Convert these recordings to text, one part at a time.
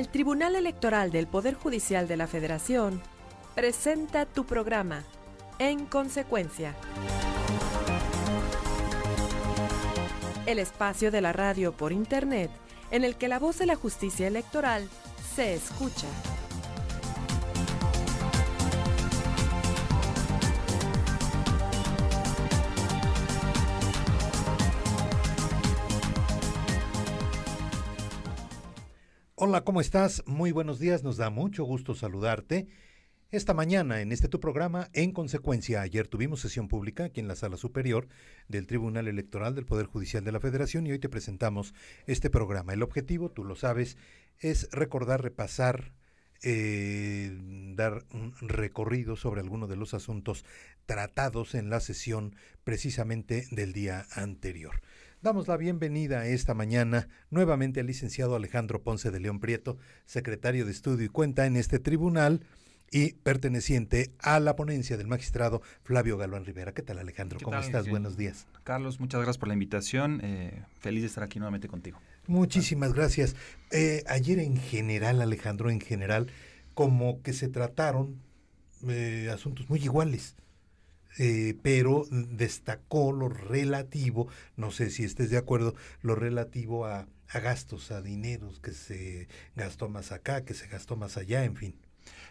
El Tribunal Electoral del Poder Judicial de la Federación presenta tu programa, En Consecuencia. El espacio de la radio por Internet en el que la voz de la justicia electoral se escucha. Hola, ¿cómo estás? Muy buenos días, nos da mucho gusto saludarte. Esta mañana, en este tu programa, en consecuencia, ayer tuvimos sesión pública aquí en la Sala Superior del Tribunal Electoral del Poder Judicial de la Federación y hoy te presentamos este programa. El objetivo, tú lo sabes, es recordar, repasar, eh, dar un recorrido sobre algunos de los asuntos tratados en la sesión precisamente del día anterior. Damos la bienvenida esta mañana nuevamente al licenciado Alejandro Ponce de León Prieto, secretario de Estudio y Cuenta en este tribunal y perteneciente a la ponencia del magistrado Flavio Galván Rivera. ¿Qué tal Alejandro? ¿Cómo estás? Buenos días. Carlos, muchas gracias por la invitación. Eh, feliz de estar aquí nuevamente contigo. Muchísimas gracias. Eh, ayer en general, Alejandro, en general, como que se trataron eh, asuntos muy iguales. Eh, pero destacó lo relativo, no sé si estés de acuerdo, lo relativo a, gastos, a dineros, que se gastó más acá, que se gastó más allá, en fin.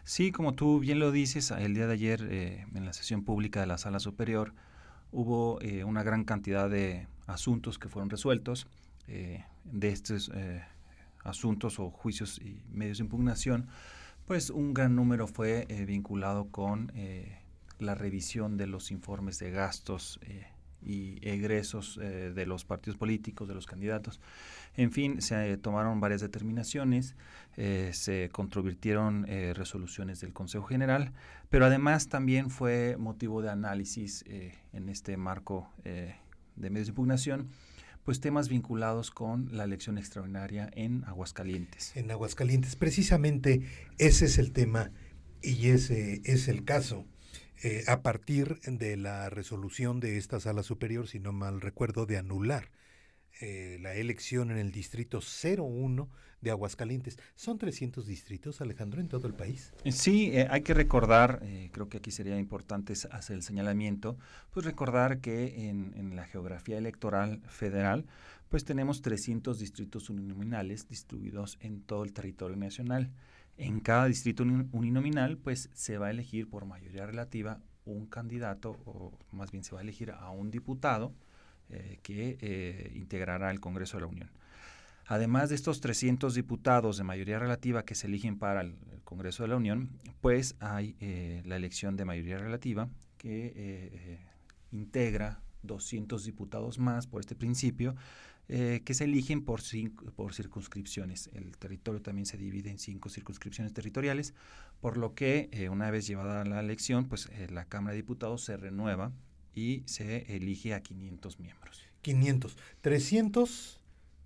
Sí, como tú bien lo dices, el día de ayer eh, en la sesión pública de la Sala Superior hubo eh, una gran cantidad de asuntos que fueron resueltos. de estos asuntos o juicios y medios de impugnación, pues un gran número fue vinculado con la revisión de los informes de gastos eh, y egresos eh, de los partidos políticos, de los candidatos. En fin, se eh, tomaron varias determinaciones, se controvirtieron resoluciones del Consejo General, pero además también fue motivo de análisis en este marco de medios de impugnación pues temas vinculados con la elección extraordinaria en Aguascalientes. En Aguascalientes, precisamente ese es el tema y ese es el caso eh, a partir de la resolución de esta sala superior, si no mal recuerdo, de anular eh, la elección en el distrito 01 de Aguascalientes. Son 300 distritos, Alejandro, en todo el país. Eh, sí, hay que recordar, creo que aquí sería importante hacer el señalamiento, pues recordar que en, en la geografía electoral federal, pues tenemos 300 distritos uninominales distribuidos en todo el territorio nacional. En cada distrito uninominal, pues se va a elegir por mayoría relativa un candidato, o más bien se va a elegir a un diputado eh, que eh, integrará el Congreso de la Unión. Además de estos 300 diputados de mayoría relativa que se eligen para el, Congreso de la Unión, pues hay eh, la elección de mayoría relativa que integra 200 diputados más por este principio eh, que se eligen por, cinco, por circunscripciones. El territorio también se divide en cinco circunscripciones territoriales, por lo que eh, una vez llevada la elección, pues eh, la Cámara de Diputados se renueva y se elige a 500 miembros. 500. 300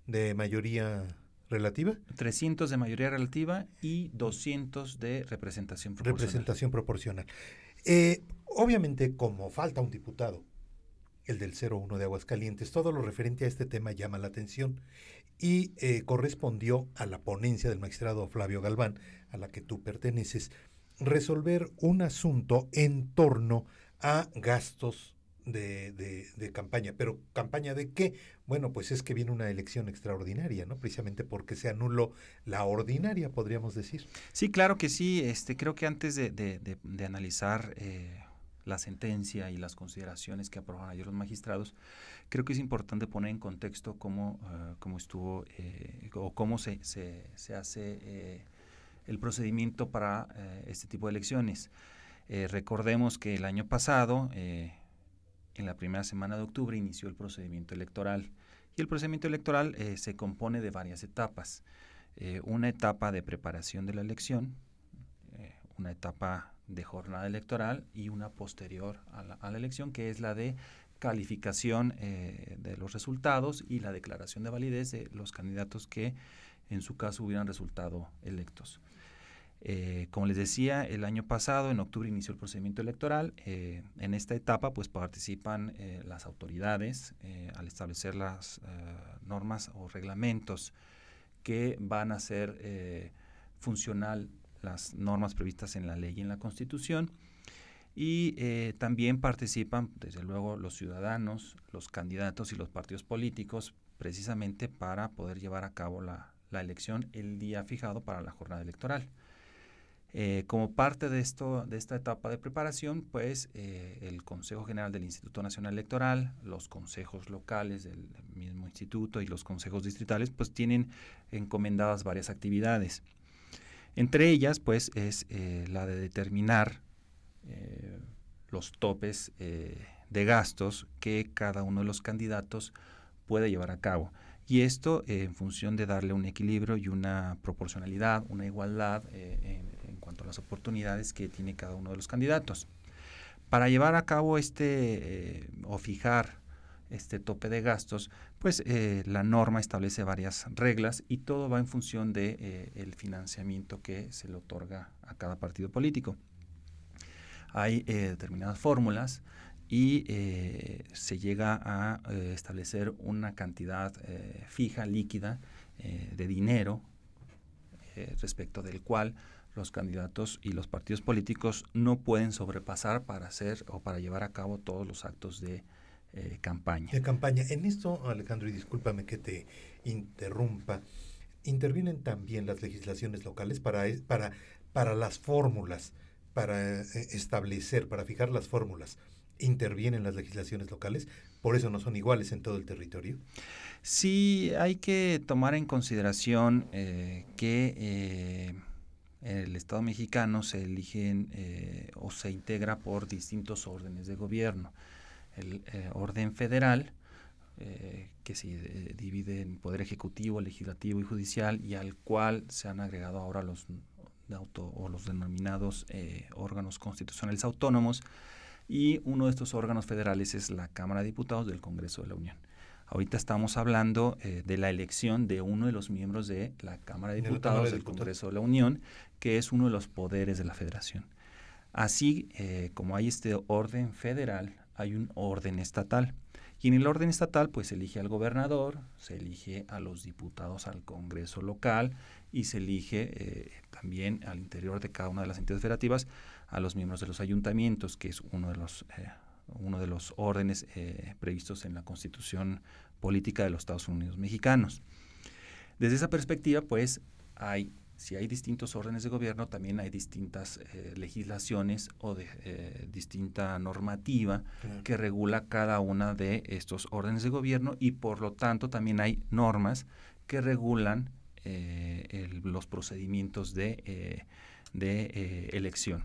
de mayoría relativa. 300 de mayoría relativa y 200 de representación proporcional. Representación proporcional. obviamente, como falta un diputado el del 01 de Aguascalientes. Todo lo referente a este tema llama la atención y eh, correspondió a la ponencia del magistrado Flavio Galván, a la que tú perteneces, resolver un asunto en torno a gastos de, de, campaña. Pero campaña de qué? Bueno, pues es que viene una elección extraordinaria, ¿no? Precisamente porque se anuló la ordinaria, podríamos decir. Sí, claro que sí. Este, creo que antes de, de analizar eh, la sentencia y las consideraciones que aprobaron ayer los magistrados, creo que es importante poner en contexto cómo, eh, estuvo eh, o cómo se, hace eh, el procedimiento para este tipo de elecciones. recordemos que el año pasado, en la primera semana de octubre, inició el procedimiento electoral. Y el procedimiento electoral se compone de varias etapas. una etapa de preparación de la elección, una etapa de jornada electoral y una posterior a la, elección, que es la de calificación eh, de los resultados y la declaración de validez de los candidatos que en su caso hubieran resultado electos. Eh, como les decía, el año pasado, en octubre, inició el procedimiento electoral. Eh, en esta etapa, pues participan las autoridades al establecer las normas o reglamentos que van a ser funcional las normas previstas en la ley y en la Constitución. Y eh, también participan, desde luego, los ciudadanos, los candidatos y los partidos políticos, precisamente para poder llevar a cabo la, elección el día fijado para la jornada electoral. Eh, como parte de, esto, de esta etapa de preparación, pues eh, el Consejo General del Instituto Nacional Electoral, los consejos locales del mismo instituto y los consejos distritales, pues tienen encomendadas varias actividades. Entre ellas, pues, es eh, la de determinar eh, los topes eh, de gastos que cada uno de los candidatos puede llevar a cabo. Y esto en función de darle un equilibrio y una proporcionalidad, una igualdad en, cuanto a las oportunidades que tiene cada uno de los candidatos. Para llevar a cabo este o fijar este tope de gastos, pues eh, la norma establece varias reglas y todo va en función del de, eh, financiamiento que se le otorga a cada partido político. Hay eh, determinadas fórmulas y se llega a establecer una cantidad fija, líquida, de dinero respecto del cual los candidatos y los partidos políticos no pueden sobrepasar para hacer o para llevar a cabo todos los actos de eh, campaña. De campaña. En esto, Alejandro, y discúlpame que te interrumpa, intervienen también las legislaciones locales para, para, para las fórmulas, para eh, establecer, para fijar las fórmulas intervienen las legislaciones locales, por eso no son iguales en todo el territorio. Sí, hay que tomar en consideración eh, que eh, el Estado mexicano se elige o se integra por distintos órdenes de gobierno el eh, orden federal, eh, que se eh, divide en poder ejecutivo, legislativo y judicial, y al cual se han agregado ahora los de auto, o los denominados órganos constitucionales autónomos, y uno de estos órganos federales es la Cámara de Diputados del Congreso de la Unión. Ahorita estamos hablando de la elección de uno de los miembros de la Cámara de Diputados del Congreso de la Unión, que es uno de los poderes de la Federación. Así como hay este orden federal, hay un orden estatal. Y en el orden estatal, pues se elige al gobernador, se elige a los diputados al Congreso local y se elige eh, también al interior de cada una de las entidades federativas a los miembros de los ayuntamientos, que es uno de los, eh, uno de los órdenes eh, previstos en la Constitución Política de los Estados Unidos Mexicanos. Desde esa perspectiva, pues hay si hay distintos órdenes de gobierno, también hay distintas eh, legislaciones o de, eh, distinta normativa que regula cada una de estos órdenes de gobierno y por lo tanto también hay normas que regulan eh, los procedimientos de, de elección.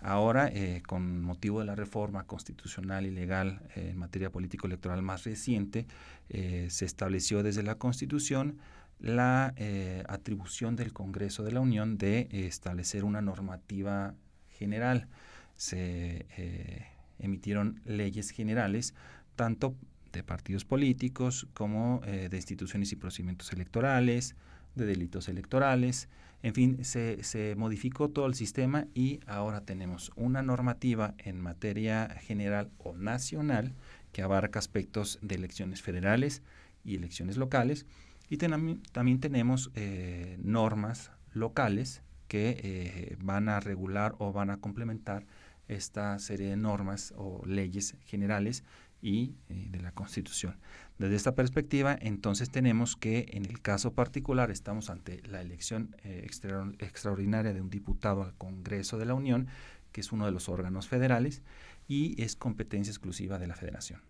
Ahora, con motivo de la reforma constitucional y legal en materia político-electoral más reciente, se estableció desde la Constitución la eh, atribución del Congreso de la Unión de eh, establecer una normativa general. Se eh, emitieron leyes generales tanto de partidos políticos como de instituciones y procedimientos electorales, de delitos electorales. En fin, se, modificó todo el sistema y ahora tenemos una normativa en materia general o nacional que abarca aspectos de elecciones federales y elecciones locales y también tenemos eh, normas locales que eh, van a regular o van a complementar esta serie de normas o leyes generales y eh, de la Constitución. Desde esta perspectiva, entonces tenemos que en el caso particular estamos ante la elección extraordinaria de un diputado al Congreso de la Unión, que es uno de los órganos federales, y es competencia exclusiva de la federación.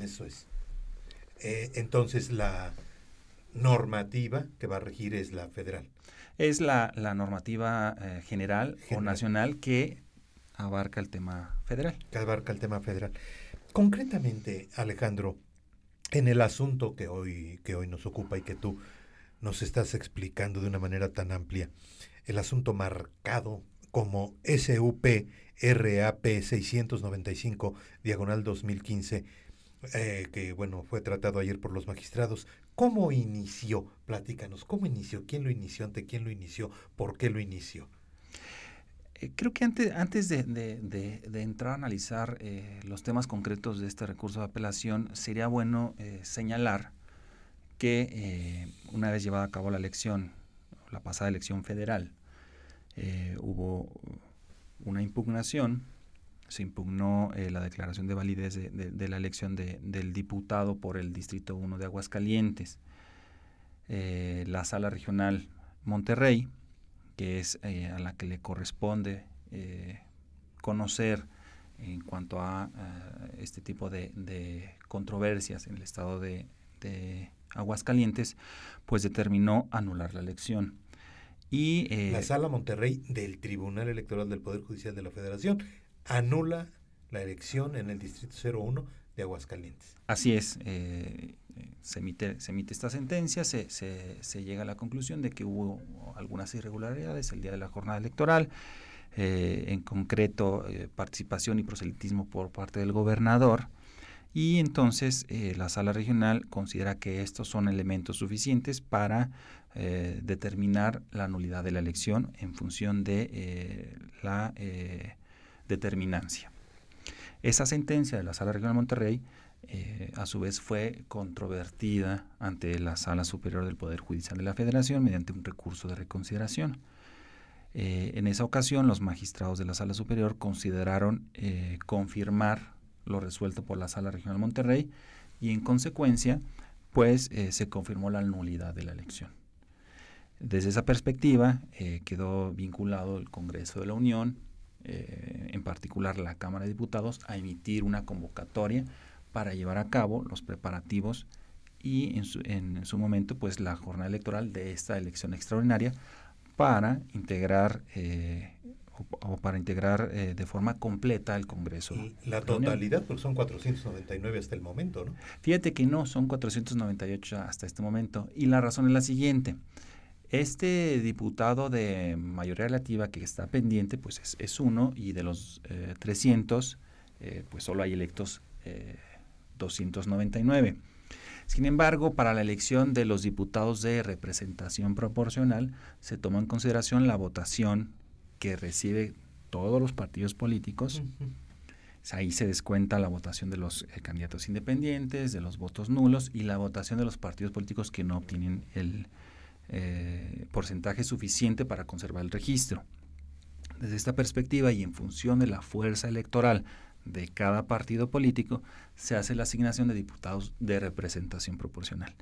Eso es. entonces, la, normativa que va a regir es la federal. Es la, la normativa eh, general, o nacional que abarca el tema federal. Que abarca el tema federal. Concretamente, Alejandro, en el asunto que hoy, que hoy nos ocupa y que tú nos estás explicando de una manera tan amplia, el asunto marcado como SUP RAP 695 diagonal 2015 eh, que bueno, fue tratado ayer por los magistrados. ¿Cómo inició? Platícanos, ¿cómo inició? ¿Quién lo inició? ¿Ante quién lo inició? ¿Por qué lo inició? Eh, creo que antes, de, entrar a analizar eh, los temas concretos de este recurso de apelación, sería bueno señalar que una vez llevada a cabo la elección, la pasada elección federal, hubo una impugnación se impugnó eh, la declaración de validez de, la elección del diputado por el Distrito 1 de Aguascalientes. Eh, la sala regional Monterrey, que es eh, a la que le corresponde conocer en cuanto a, este tipo de, controversias en el estado de, Aguascalientes, pues determinó anular la elección. Y, la sala Monterrey del Tribunal Electoral del Poder Judicial de la Federación, anula la elección en el Distrito 01 de Aguascalientes. Así es, eh, se, emite, esta sentencia, se, llega a la conclusión de que hubo algunas irregularidades el día de la jornada electoral, eh, en concreto eh, participación y proselitismo por parte del gobernador. Y entonces la sala regional considera que estos son elementos suficientes para determinar la nulidad de la elección en función de la determinancia. Esa sentencia de la Sala Regional Monterrey, eh, a su vez, fue controvertida ante la Sala Superior del Poder Judicial de la Federación mediante un recurso de reconsideración. Eh, en esa ocasión, los magistrados de la Sala Superior consideraron eh, confirmar lo resuelto por la Sala Regional Monterrey y, en consecuencia, pues se confirmó la nulidad de la elección. Desde esa perspectiva, quedó vinculado el Congreso de la Unión eh, en particular la Cámara de Diputados, a emitir una convocatoria para llevar a cabo los preparativos y en su, momento pues la jornada electoral de esta elección extraordinaria para integrar eh, o, para integrar eh, de forma completa el Congreso. Y la totalidad, Pues son 499 hasta el momento, ¿no? Fíjate que no, son 498 hasta este momento. Y la razón es la siguiente. Este diputado de mayoría relativa que está pendiente, pues es, es uno, y de los 300, eh, eh, pues solo hay electos 299. Eh, Sin embargo, para la elección de los diputados de representación proporcional, se toma en consideración la votación que recibe todos los partidos políticos. Ahí se descuenta la votación de los candidatos independientes, de los votos nulos y la votación de los partidos políticos que no obtienen el, eh, porcentaje suficiente para conservar el registro. Desde esta perspectiva y en función de la fuerza electoral de cada partido político, se hace la asignación de diputados de representación proporcional.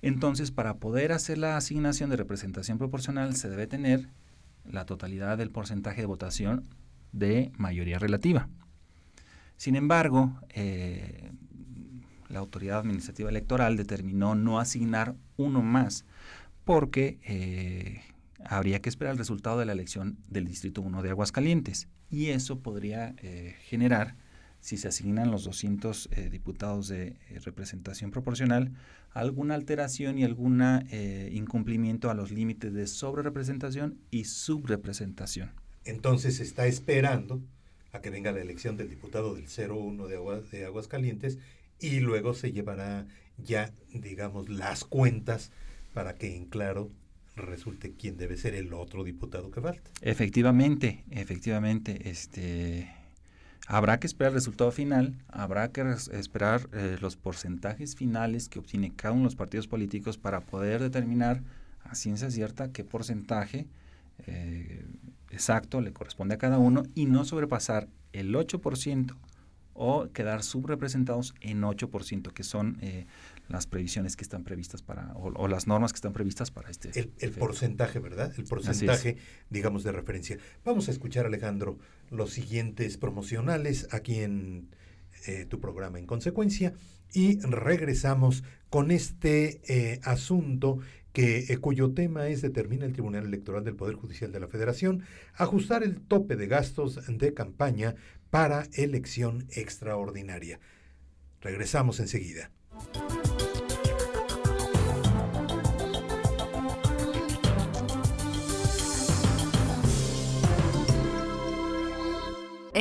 Entonces, para poder hacer la asignación de representación proporcional, se debe tener la totalidad del porcentaje de votación de mayoría relativa. Sin embargo, eh, la autoridad administrativa electoral determinó no asignar uno más, porque eh, habría que esperar el resultado de la elección del Distrito 1 de Aguascalientes. Y eso podría eh, generar, si se asignan los 200 eh, diputados de representación proporcional, alguna alteración y algún incumplimiento a los límites de sobrerepresentación y subrepresentación. Entonces se está esperando a que venga la elección del diputado del 01 de, de Aguascalientes y luego se llevará ya, digamos, las cuentas para que en claro resulte quién debe ser el otro diputado que falta. Efectivamente, efectivamente, este habrá que esperar el resultado final, habrá que esperar eh, los porcentajes finales que obtiene cada uno de los partidos políticos para poder determinar a ciencia cierta qué porcentaje eh, exacto le corresponde a cada uno y no sobrepasar el 8% o quedar subrepresentados en 8%, que son eh, las previsiones que están previstas para, o, las normas que están previstas para este. El, porcentaje, ¿verdad? El porcentaje, digamos, de referencia. Vamos a escuchar, Alejandro, los siguientes promocionales aquí en eh, tu programa en consecuencia y regresamos con este eh, asunto que, eh, cuyo tema es determina el Tribunal Electoral del Poder Judicial de la Federación ajustar el tope de gastos de campaña para elección extraordinaria. Regresamos enseguida.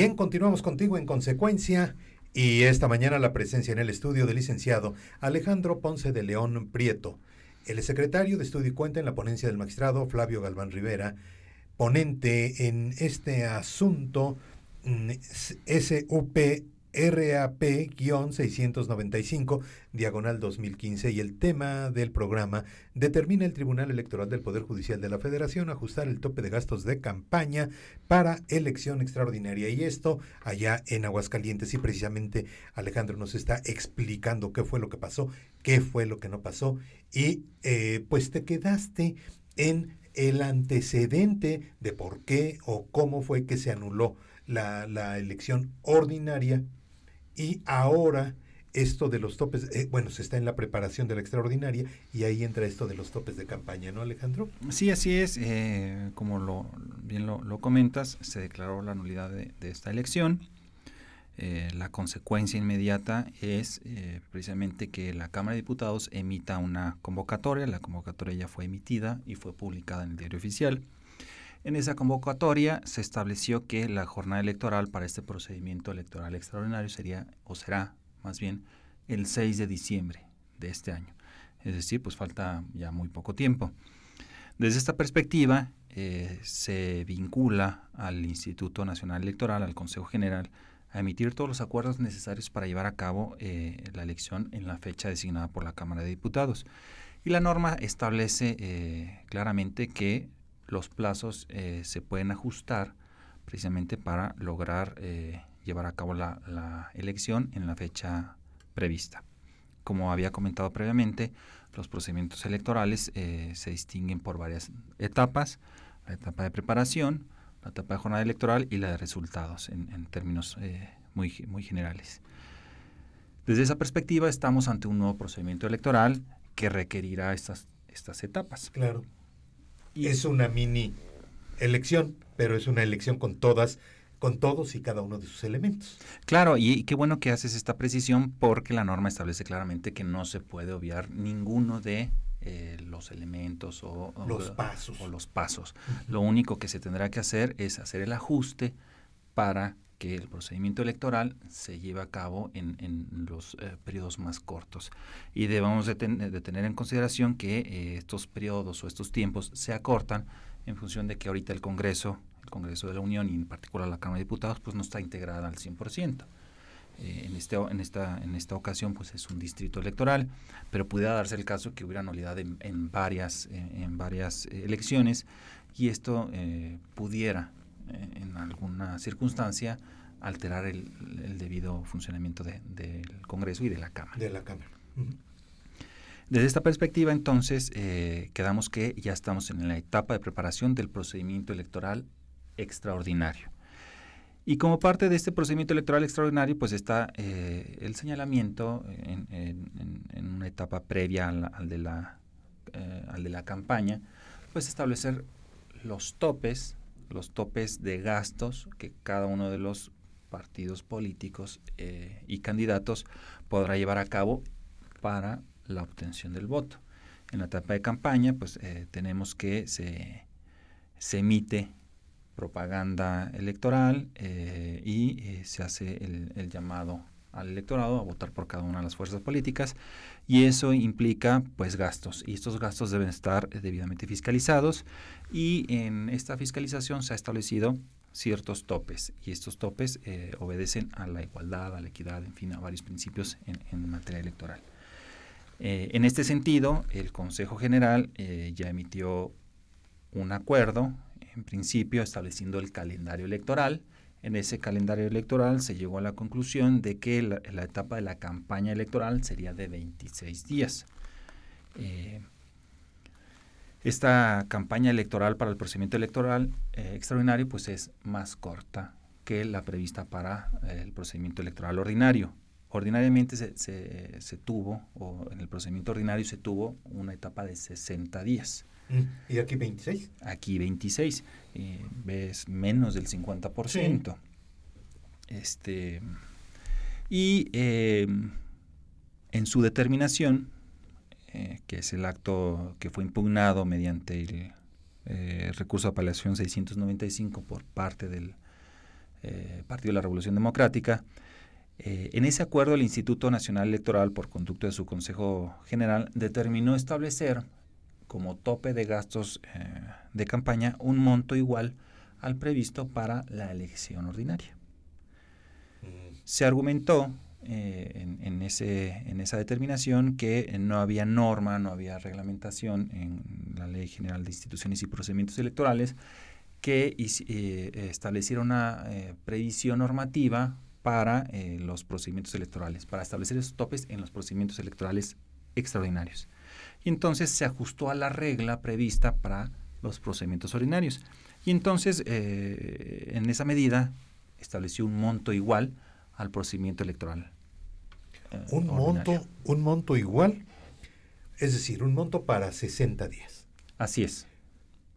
Bien, continuamos contigo en consecuencia. Y esta mañana la presencia en el estudio del licenciado Alejandro Ponce de León Prieto, el secretario de Estudio y Cuenta en la ponencia del magistrado Flavio Galván Rivera, ponente en este asunto mm, SUP RAP-695, diagonal 2015, y el tema del programa determina el Tribunal Electoral del Poder Judicial de la Federación ajustar el tope de gastos de campaña para elección extraordinaria. Y esto allá en Aguascalientes, y precisamente Alejandro nos está explicando qué fue lo que pasó, qué fue lo que no pasó, y eh, pues te quedaste en el antecedente de por qué o cómo fue que se anuló la, la elección ordinaria y ahora esto de los topes, eh, bueno, se está en la preparación de la extraordinaria y ahí entra esto de los topes de campaña, ¿no, Alejandro? Sí, así es. Eh, como lo, bien lo, comentas, se declaró la nulidad de, esta elección. Eh, la consecuencia inmediata es precisamente que la Cámara de Diputados emita una convocatoria. La convocatoria ya fue emitida y fue publicada en el diario oficial en esa convocatoria se estableció que la jornada electoral para este procedimiento electoral extraordinario sería, o será más bien, el 6 de diciembre de este año. Es decir, pues falta ya muy poco tiempo. Desde esta perspectiva, eh, se vincula al Instituto Nacional Electoral, al Consejo General, a emitir todos los acuerdos necesarios para llevar a cabo eh, la elección en la fecha designada por la Cámara de Diputados. Y la norma establece eh, claramente que los plazos eh, se pueden ajustar precisamente para lograr eh, llevar a cabo la, elección en la fecha prevista. Como había comentado previamente, los procedimientos electorales eh, se distinguen por varias etapas, la etapa de preparación, la etapa de jornada electoral y la de resultados en, términos muy, muy generales. Desde esa perspectiva estamos ante un nuevo procedimiento electoral que requerirá estas, estas etapas. Claro. Es una mini elección, pero es una elección con todas con todos y cada uno de sus elementos. Claro, y, qué bueno que haces esta precisión porque la norma establece claramente que no se puede obviar ninguno de eh, los elementos o, los pasos. los pasos. Lo único que se tendrá que hacer es hacer el ajuste para que el procedimiento electoral se lleva a cabo en, en los eh, periodos más cortos. Y debemos de, tener en consideración que eh, estos periodos o estos tiempos se acortan en función de que ahorita el Congreso, el Congreso de la Unión y en particular la Cámara de Diputados, pues no está integrada al 100%. Eh, en, este, en, esta, en esta ocasión pues es un distrito electoral, pero pudiera darse el caso que hubiera nulidad en, varias, en varias elecciones y esto pudiera eh, en alguna circunstancia alterar el, debido funcionamiento del Congreso y de la Cámara. De la Cámara. Desde esta perspectiva, entonces, eh, quedamos que ya estamos en la etapa de preparación del procedimiento electoral extraordinario. Y como parte de este procedimiento electoral extraordinario, pues está eh, el señalamiento en, una etapa previa al, de la, al de la campaña, pues establecer los topes los topes de gastos que cada uno de los partidos políticos eh, y candidatos podrá llevar a cabo para la obtención del voto. En la etapa de campaña, pues eh, tenemos que se, emite propaganda electoral eh, y se hace el llamado al electorado a votar por cada una de las fuerzas políticas y eso implica pues gastos y estos gastos deben estar eh, debidamente fiscalizados y en esta fiscalización se ha establecido ciertos topes y estos topes eh, obedecen a la igualdad, a la equidad, en fin, a varios principios en, materia electoral. Eh, en este sentido, el Consejo General ya emitió un acuerdo, en principio, estableciendo el calendario electoral, en ese calendario electoral se llegó a la conclusión de que la, etapa de la campaña electoral sería de 26 días. Eh, esta campaña electoral para el procedimiento electoral eh, extraordinario pues es más corta que la prevista para eh, el procedimiento electoral ordinario. Ordinariamente se, se, tuvo, o en el procedimiento ordinario se tuvo una etapa de 60 días. ¿Y aquí 26? Aquí 26. Eh, ves menos del 50%. Este, y em, en su determinación, eh, que es el acto que fue impugnado mediante el eh, recurso de apelación 695 por parte del Partido de la Revolución Democrática, en ese acuerdo, el Instituto Nacional Electoral, por conducto de su Consejo General, determinó establecer como tope de gastos eh, de campaña un monto igual al previsto para la elección ordinaria. Mm. Se argumentó eh, en, ese, en, esa determinación que eh, no había norma, no había reglamentación en la Ley General de Instituciones y Procedimientos Electorales que estableciera una previsión normativa para los procedimientos electorales, para establecer esos topes en los procedimientos electorales extraordinarios. Y entonces se ajustó a la regla prevista para los procedimientos ordinarios. Y entonces, eh, en esa medida, estableció un monto igual al procedimiento electoral. Eh, un, monto, un monto igual, es decir, un monto para 60 días. Así es.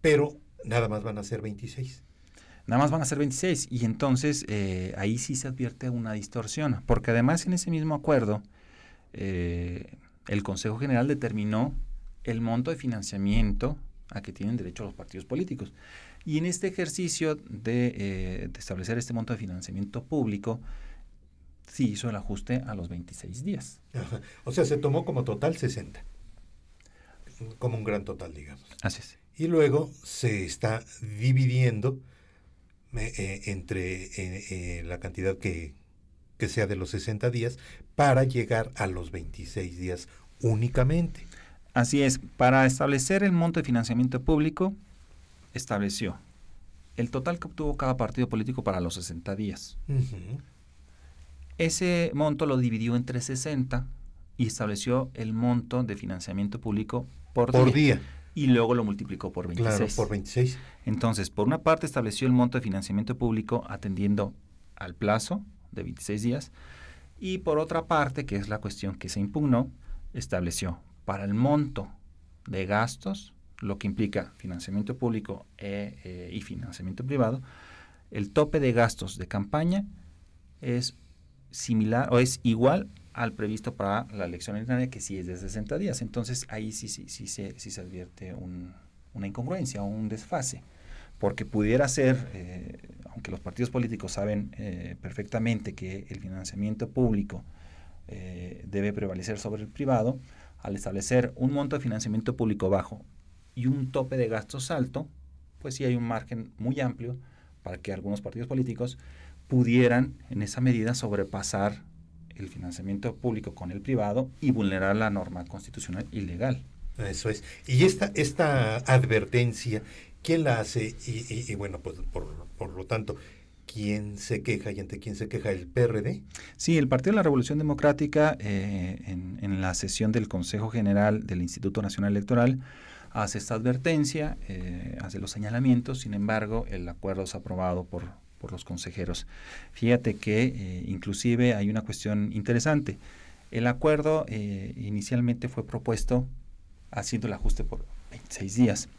Pero nada más van a ser 26. Nada más van a ser 26 y entonces eh, ahí sí se advierte una distorsión, porque además en ese mismo acuerdo eh, el Consejo General determinó el monto de financiamiento a que tienen derecho los partidos políticos. Y en este ejercicio de, eh, establecer este monto de financiamiento público, se hizo el ajuste a los 26 días. O sea, se tomó como total 60. Como un gran total, digamos. Así es. Y luego se está dividiendo eh, eh, entre la cantidad que que sea de los 60 días, para llegar a los 26 días únicamente. Así es, para establecer el monto de financiamiento público, estableció el total que obtuvo cada partido político para los 60 días. Ese monto lo dividió entre 60 y estableció el monto de financiamiento público por, día. día. Y luego lo multiplicó por 26. Claro, por 26. Entonces, por una parte estableció el monto de financiamiento público atendiendo al plazo, de 26 días. Y por otra parte, que es la cuestión que se impugnó, estableció para el monto de gastos, lo que implica financiamiento público eh, eh, y financiamiento privado, el tope de gastos de campaña es similar o es igual al previsto para la elección ordinaria, que si es de 60 días. Entonces ahí sí, sí, sí, se advierte una incongruencia o un desfase porque pudiera ser, eh, aunque los partidos políticos saben eh, perfectamente que el financiamiento público eh, debe prevalecer sobre el privado, al establecer un monto de financiamiento público bajo y un tope de gastos alto, pues sí hay un margen muy amplio para que algunos partidos políticos pudieran en esa medida sobrepasar el financiamiento público con el privado y vulnerar la norma constitucional ilegal. Eso es. Y esta, esta advertencia quién la hace y, bueno, pues por, lo tanto, quién se queja y ante quién se queja el PRD? Sí, el Partido de la Revolución Democrática eh, en, la sesión del Consejo General del Instituto Nacional Electoral hace esta advertencia, eh, hace los señalamientos, sin embargo el acuerdo es aprobado por, los consejeros. Fíjate que eh, inclusive hay una cuestión interesante. El acuerdo inicialmente fue propuesto haciendo el ajuste por 26 días.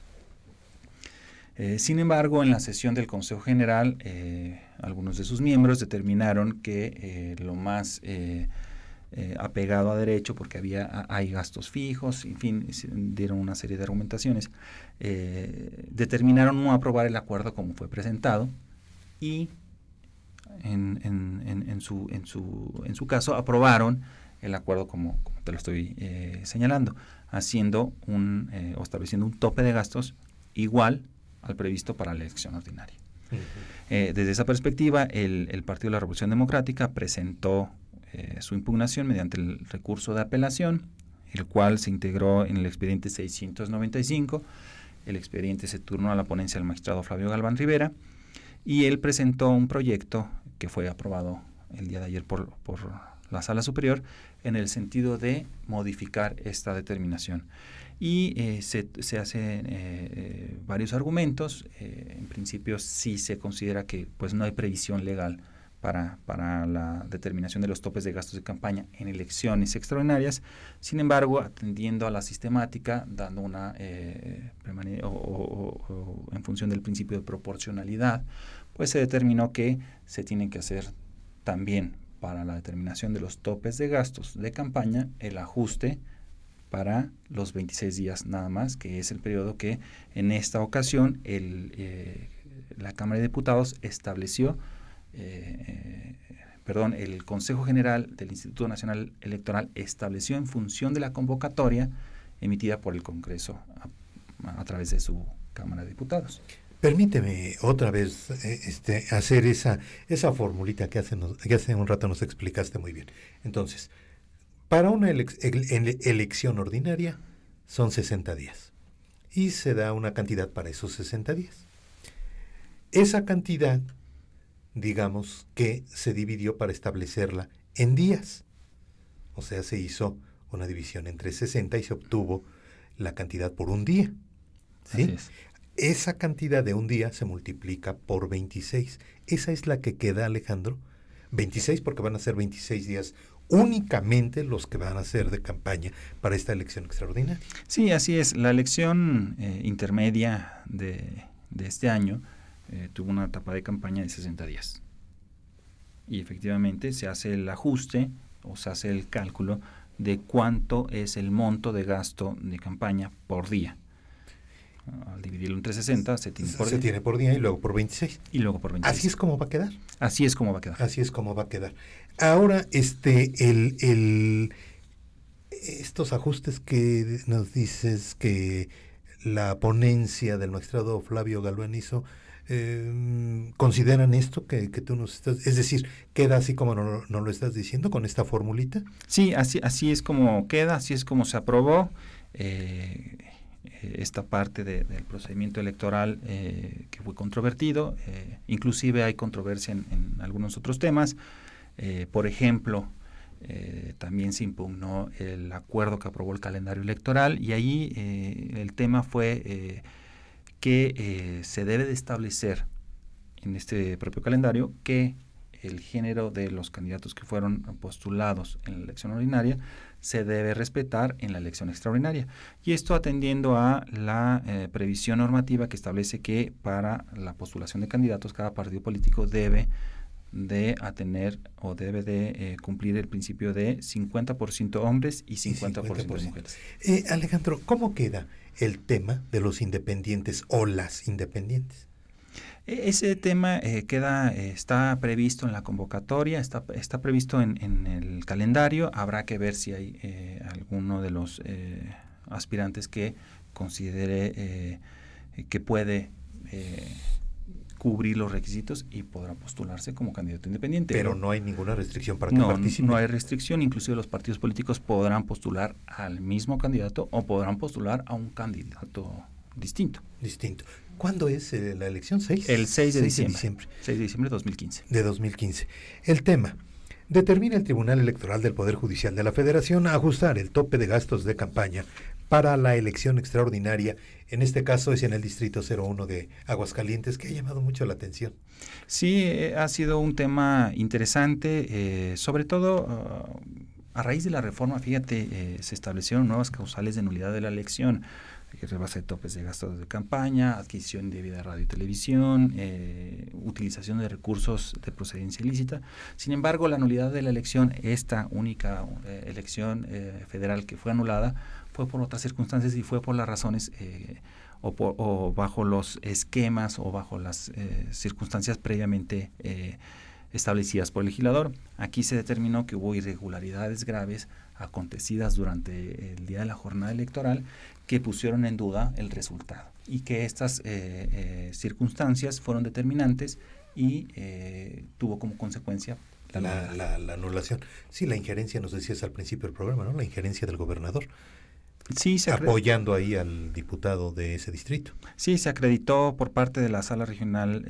Eh, sin embargo, en la sesión del Consejo General, eh, algunos de sus miembros determinaron que eh, lo más apegado a derecho, porque había hay gastos fijos, en fin, dieron una serie de argumentaciones, determinaron no aprobar el acuerdo como fue presentado y en, su, caso aprobaron el acuerdo como, te lo estoy señalando, haciendo un, estableciendo un tope de gastos igual al previsto para la elección ordinaria. Eh, desde esa perspectiva, el, Partido de la Revolución Democrática presentó eh, su impugnación mediante el recurso de apelación, el cual se integró en el expediente 695. El expediente se turnó a la ponencia del magistrado Flavio Galván Rivera y él presentó un proyecto que fue aprobado el día de ayer por, por la Sala Superior en el sentido de modificar esta determinación y eh, se, hacen eh, eh, varios argumentos. en principio sí se considera que pues, no hay previsión legal para, la determinación de los topes de gastos de campaña en elecciones extraordinarias. Sin embargo, atendiendo a la sistemática, dando una, en función del principio de proporcionalidad, pues se determinó que se tienen que hacer también para la determinación de los topes de gastos de campaña el ajuste para los 26 días nada más, que es el periodo que en esta ocasión el, eh, la Cámara de Diputados estableció, eh, perdón, el Consejo General del Instituto Nacional Electoral estableció en función de la convocatoria emitida por el Congreso a, través de su Cámara de Diputados. Permíteme otra vez eh, este, hacer esa, esa formulita que hace, que hace un rato nos explicaste muy bien. Entonces, para una elección ordinaria son 60 días y se da una cantidad para esos 60 días. Esa cantidad, digamos que se dividió para establecerla en días. O sea, se hizo una división entre 60 y se obtuvo la cantidad por un día. Esa cantidad de un día se multiplica por 26. Esa es la que queda, Alejandro. 26 porque van a ser 26 días únicamente los que van a ser de campaña para esta elección extraordinaria. Sí, así es. La elección eh, intermedia de, este año eh, tuvo una etapa de campaña de 60 días. Y efectivamente se hace el ajuste o se hace el cálculo de cuánto es el monto de gasto de campaña por día al dividirlo entre 360 se tiene por día. y luego por 26. Y luego por 26. Así es como va a quedar. Así es como va a quedar. Así es como va a quedar. Ahora este el, estos ajustes que nos dices que la ponencia del magistrado Flavio Galván hizo em, consideran esto que, tú nos es decir, queda así como no, lo estás diciendo con esta formulita. Sí, así así es como queda, así es como se aprobó. Eh, eh, esta parte del procedimiento electoral eh, que fue controvertido. Eh, inclusive hay controversia en, en algunos otros temas. por ejemplo, también se impugnó el acuerdo que aprobó el calendario electoral y ahí el tema fue que se debe de establecer en este propio calendario que el género de los candidatos que fueron postulados en la elección ordinaria se debe respetar en la elección extraordinaria. Y esto atendiendo a la eh, previsión normativa que establece que para la postulación de candidatos cada partido político debe de atener o debe de eh, cumplir el principio de 50% hombres y 50%, mujeres. Eh, Alejandro, ¿cómo queda el tema de los independientes o las independientes? E, ese tema eh, queda, eh, está previsto en la convocatoria, está, está previsto en, el calendario. Habrá que ver si hay eh, alguno de los aspirantes que considere que puede cubrir los requisitos y podrá postularse como candidato independiente. Pero no hay ninguna restricción para que no, No hay restricción, inclusive los partidos políticos podrán postular al mismo candidato o podrán postular a un candidato distinto. Distinto. ¿Cuándo es eh, la elección? ¿6? El 6 de, diciembre. de 6 de diciembre de 2015. De 2015. El tema. Determina el Tribunal Electoral del Poder Judicial de la Federación ajustar el tope de gastos de campaña para la elección extraordinaria. En este caso es en el Distrito 01 de Aguascalientes, que ha llamado mucho la atención. Sí, eh, ha sido un tema interesante, eh, sobre todo ah, a raíz de la reforma, fíjate, se establecieron nuevas causales de nulidad de la elección rebasa de topes de gastos de campaña, adquisición de vida de radio y televisión, eh, utilización de recursos de procedencia ilícita. Sin embargo, la nulidad de la elección, esta única eh, elección eh, federal que fue anulada, fue por otras circunstancias y fue por las razones o, o, bajo los esquemas o bajo las circunstancias previamente establecidas por el legislador. Aquí se determinó que hubo irregularidades graves acontecidas durante el día de la jornada electoral que pusieron en duda el resultado y que estas eh, eh, circunstancias fueron determinantes y eh, tuvo como consecuencia la, anulación. Sí, la injerencia, nos decías al principio del problema, ¿no? La injerencia del gobernador. Sí, se apoyando ahí al diputado de ese distrito. Sí, se acreditó por parte de la sala regional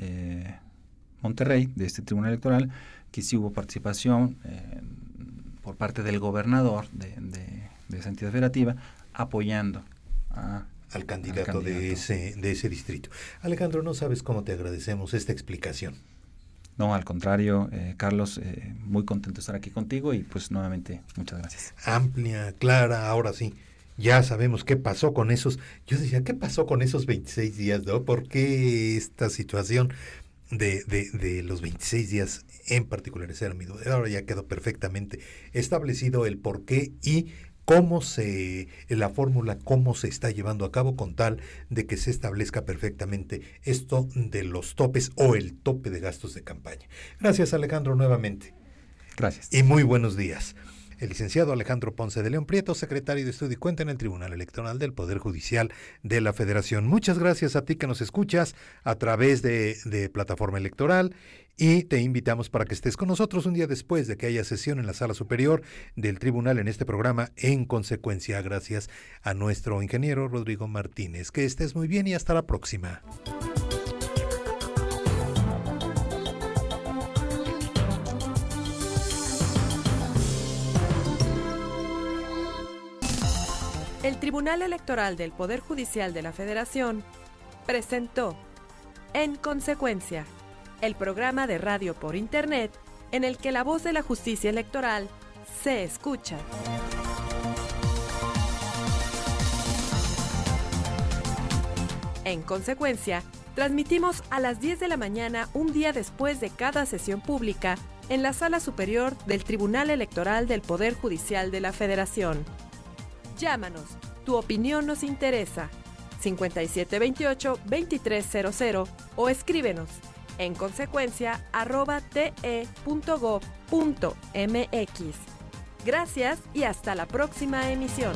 Monterrey, de este tribunal electoral, que sí hubo participación por parte del gobernador de, de esa entidad federativa apoyando Ah, al, candidato De, ese, de ese distrito. Alejandro, no sabes cómo te agradecemos esta explicación. No, al contrario, eh, Carlos, eh, muy contento de estar aquí contigo y pues nuevamente muchas gracias. Amplia, clara, ahora sí. Ya sabemos qué pasó con esos, yo decía, ¿qué pasó con esos 26 días? No? ¿Por qué esta situación de, de los 26 días en particular? Ese era mi duda. Ahora ya quedó perfectamente establecido el por qué y cómo se, la fórmula, cómo se está llevando a cabo con tal de que se establezca perfectamente esto de los topes o el tope de gastos de campaña. Gracias Alejandro nuevamente. Gracias. Y muy buenos días. El licenciado Alejandro Ponce de León Prieto, secretario de Estudio y Cuenta en el Tribunal Electoral del Poder Judicial de la Federación. Muchas gracias a ti que nos escuchas a través de, plataforma electoral y te invitamos para que estés con nosotros un día después de que haya sesión en la sala superior del tribunal en este programa. En consecuencia, gracias a nuestro ingeniero Rodrigo Martínez. Que estés muy bien y hasta la próxima. el Tribunal Electoral del Poder Judicial de la Federación presentó, en consecuencia, el programa de radio por Internet en el que la voz de la justicia electoral se escucha. En consecuencia, transmitimos a las 10 de la mañana un día después de cada sesión pública en la sala superior del Tribunal Electoral del Poder Judicial de la Federación. Llámanos, tu opinión nos interesa. 5728-2300 o escríbenos en consecuencia arroba te.gov.mx. Gracias y hasta la próxima emisión.